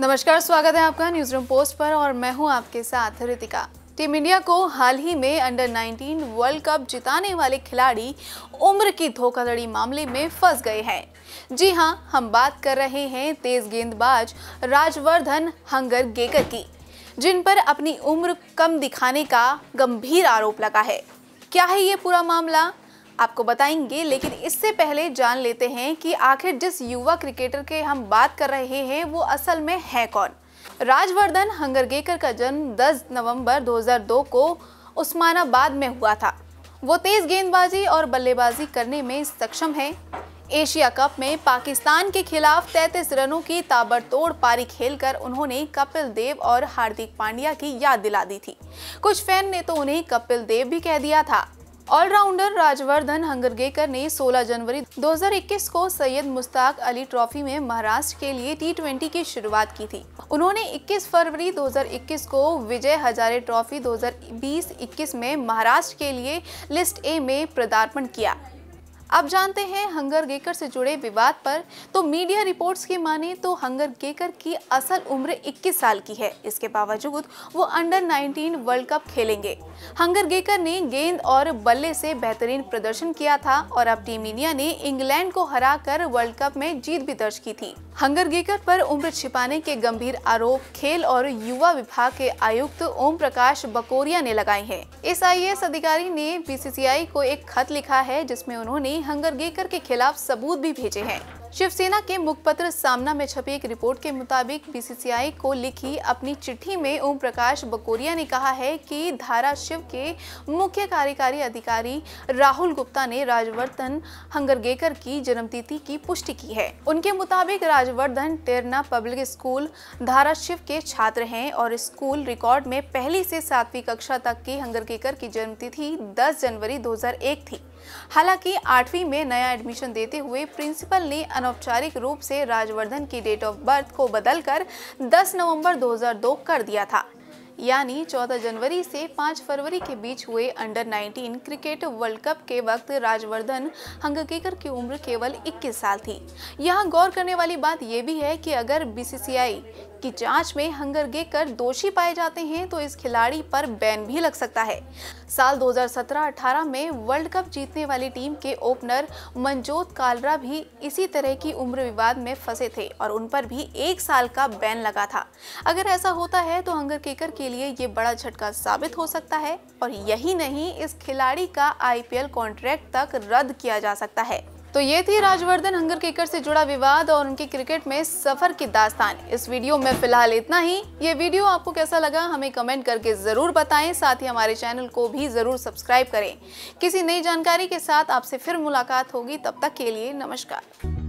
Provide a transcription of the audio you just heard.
नमस्कार स्वागत है आपका न्यूज रूम पोस्ट पर और मैं हूं आपके साथ ऋतिका टीम इंडिया को हाल ही में अंडर 19 वर्ल्ड कप जिताने वाले खिलाड़ी उम्र की धोखाधड़ी मामले में फंस गए हैं जी हां हम बात कर रहे हैं तेज गेंदबाज राजवर्धन हंगर गेकर की जिन पर अपनी उम्र कम दिखाने का गंभीर आरोप लगा है क्या है ये पूरा मामला आपको बताएंगे लेकिन इससे पहले जान लेते हैं कि आखिर जिस युवा क्रिकेटर के हम बात कर रहे हैं वो असल में है कौन राजवर्धन हंगरगेकर का जन्म 10 नवंबर 2002 को उस्मानाबाद में हुआ था वो तेज गेंदबाजी और बल्लेबाजी करने में सक्षम है एशिया कप में पाकिस्तान के खिलाफ 33 रनों की ताबड़तोड़ पारी खेलकर उन्होंने कपिल देव और हार्दिक पांड्या की याद दिला दी थी कुछ फैन ने तो उन्हें कपिल देव भी कह दिया था ऑलराउंडर राजवर्धन हंगरगेकर ने 16 जनवरी 2021 को सैयद मुश्ताक अली ट्रॉफी में महाराष्ट्र के लिए टी की शुरुआत की थी उन्होंने 21 फरवरी 2021 को विजय हजारे ट्रॉफी 2020-21 में महाराष्ट्र के लिए लिस्ट ए में पदार्पण किया अब जानते हैं हंगर गेकर से जुड़े विवाद पर तो मीडिया रिपोर्ट्स की माने तो हंगर गेकर की असल उम्र 21 साल की है इसके बावजूद वो अंडर 19 वर्ल्ड कप खेलेंगे हंगर गेकर ने गेंद और बल्ले से बेहतरीन प्रदर्शन किया था और अब टीम इंडिया ने इंग्लैंड को हराकर वर्ल्ड कप में जीत भी दर्ज की थी हंगर गेकर पर उम्र छिपाने के गंभीर आरोप खेल और युवा विभाग के आयुक्त ओम प्रकाश बकोरिया ने लगाए हैं इस आईएएस अधिकारी ने बी को एक खत लिखा है जिसमें उन्होंने हंगर गेकर के खिलाफ सबूत भी भेजे हैं शिवसेना के मुखपत्र सामना में छपी एक रिपोर्ट के मुताबिक बीसीसीआई को लिखी अपनी चिट्ठी में ओम प्रकाश बकोरिया ने कहा है कि धारा शिव के मुख्य कार्यकारी अधिकारी राहुल गुप्ता ने राजवर्धन हंगरगेकर की जन्मतिथि की पुष्टि की है उनके मुताबिक राजवर्धन टेरना पब्लिक स्कूल धारा शिव के छात्र हैं और स्कूल रिकॉर्ड में पहली से सातवीं कक्षा तक की हंगरगेकर की जन्मतिथि दस जनवरी दो थी हालांकि आठवीं में नया एडमिशन देते हुए प्रिंसिपल ने अनौपचारिक रूप से राजवर्धन की डेट ऑफ बर्थ को बदलकर 10 नवंबर 2002 कर दिया था यानी 14 जनवरी से 5 फरवरी के बीच हुए अंडर 19 क्रिकेट वर्ल्ड कप के वक्त राजवर्धन हंगकेकर की उम्र केवल 21 साल थी यहाँ गौर करने वाली बात यह भी है कि अगर बीसीसीआई की जांच में हंगर गे कर दोषी पाए जाते हैं तो इस खिलाड़ी पर बैन भी लग सकता है साल 2017-18 में वर्ल्ड कप जीतने वाली टीम के ओपनर मनजोत कालरा भी इसी तरह की उम्र विवाद में फंसे थे और उन पर भी एक साल का बैन लगा था अगर ऐसा होता है तो हंगर केकर के लिए ये बड़ा झटका साबित हो सकता है और यही नहीं इस खिलाड़ी का आईपीएल कॉन्ट्रैक्ट तक रद्द किया जा सकता है तो ये थी राजवर्धन हंगर केकर से जुड़ा विवाद और उनकी क्रिकेट में सफर की दास्तान इस वीडियो में फिलहाल इतना ही ये वीडियो आपको कैसा लगा हमें कमेंट करके जरूर बताएं साथ ही हमारे चैनल को भी जरूर सब्सक्राइब करें किसी नई जानकारी के साथ आपसे फिर मुलाकात होगी तब तक के लिए नमस्कार